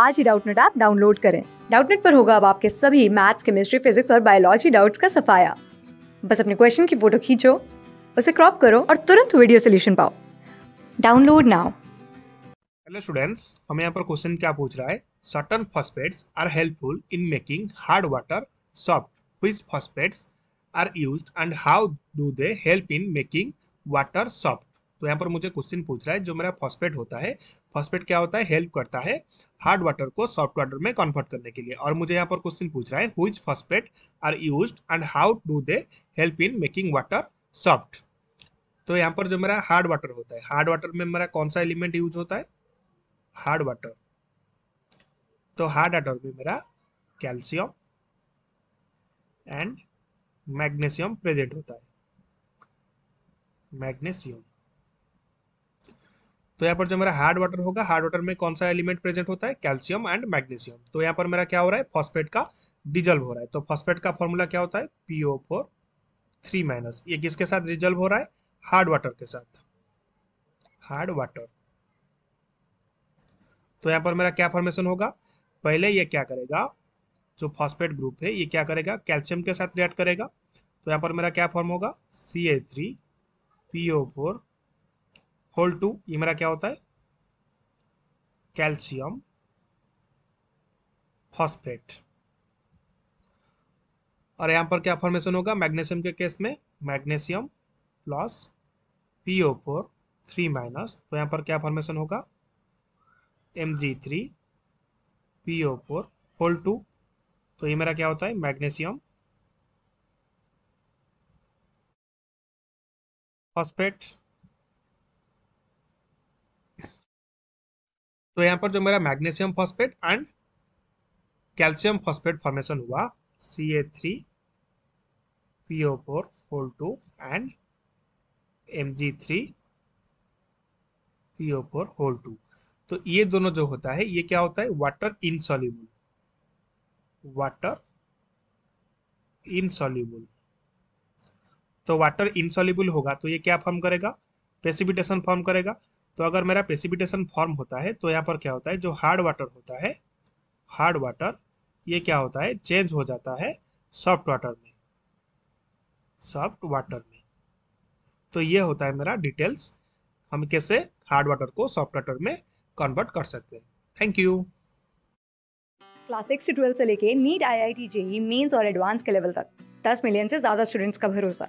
आज ही Doubtnut app download करें डाउटनेट पर होगा अब आपके सभी मैथ्स केमिस्ट्री फिजिक्स और बायोलॉजी डाउट्स का सफाया बस अपने क्वेश्चन की फोटो खींचो उसे क्रॉप करो और तुरंत वीडियो सोल्यूशन पाओ डाउनलोड नाउ हेलो स्टूडेंट्स हमें यहाँ पर क्वेश्चन क्या पूछ रहा है certain phosphates are helpful in making hard water soft which phosphates are used and how do they help in making water soft तो यहाँ पर मुझे क्वेश्चन पूछ रहा है जो मेरा फॉस्फेट होता है फॉस्फेट क्या होता है हेल्प करता है हार्ड वाटर को सॉफ्ट वाटर में कन्वर्ट करने के लिए और मुझे यहाँ पर क्वेश्चन पूछ रहा है which phosphate are use and how do they help in making water soft तो यहाँ पर जो मेरा हार्ड वाटर होता है हार्ड वाटर में मेरा कौन सा एलिमेंट यूज होता है हार्ड वाटर तो हार्ड वाटर में मेरा कैल्शियम एंड मैग्नेशियम प्रेजेंट होता है मैग्नेशियम तो यहाँ पर जो मेरा हार्ड वाटर होगा हार्ड वाटर में कौन सा एलिमेंट प्रेजेंट होता है कैल्शियम एंड मैग्नीशियम तो यहाँ पर मेरा क्या हो रहा है फॉस्फेट का डिजल्व हो रहा है तो फॉस्फेट का फॉर्मूला क्या होता है पीओ फोर थ्री माइनस ये किसके साथ रिजल्व हो रहा है हार्ड वाटर के साथ हार्ड वाटर तो यहाँ पर मेरा क्या फॉर्मेशन होगा पहले ये क्या करेगा जो फॉस्फेट ग्रुप है ये क्या करेगा कैल्शियम के साथ रिएक्ट करेगा तो यहाँ पर मेरा क्या फॉर्म होगा C A three PO four whole two ये मेरा क्या होता है कैल्शियम फॉस्फेट और यहां पर क्या फॉर्मेशन होगा मैग्नेशियम के केस में magnesium plus PO four three minus तो यहां पर क्या फॉर्मेशन होगा M G three PO four whole two तो ये मेरा क्या होता है मैग्नेशियम फॉस्फेट तो यहाँ पर जो मेरा magnesium phosphate and calcium phosphate formation हुआ C A three P O four whole two and M G three P O four whole two तो ये दोनों जो होता है ये क्या होता है वाटर इनसॉल्यूबल वाटर इनसॉल्यूबल तो वाटर इनसॉल्यूबल होगा तो ये क्या फॉर्म करेगा प्रेसिपिटेशन फॉर्म करेगा तो अगर मेरा प्रेसिपिटेशन फॉर्म होता है तो यहाँ पर क्या होता है जो हार्ड वाटर होता है हार्ड वाटर ये क्या होता है चेंज हो जाता है सॉफ्ट वाटर में सॉफ्ट वाटर में तो ये होता है मेरा डिटेल्स हम कैसे हार्ड वाटर को सॉफ्ट वाटर में कन्वर्ट कर सकते हैं थैंक यू क्लास सिक्स से ट्वेल्थ से लेके NEET I I T JEE mains और एडवांस के लेवल तक दस मिलियन से ज़्यादा स्टूडेंट्स का भरोसा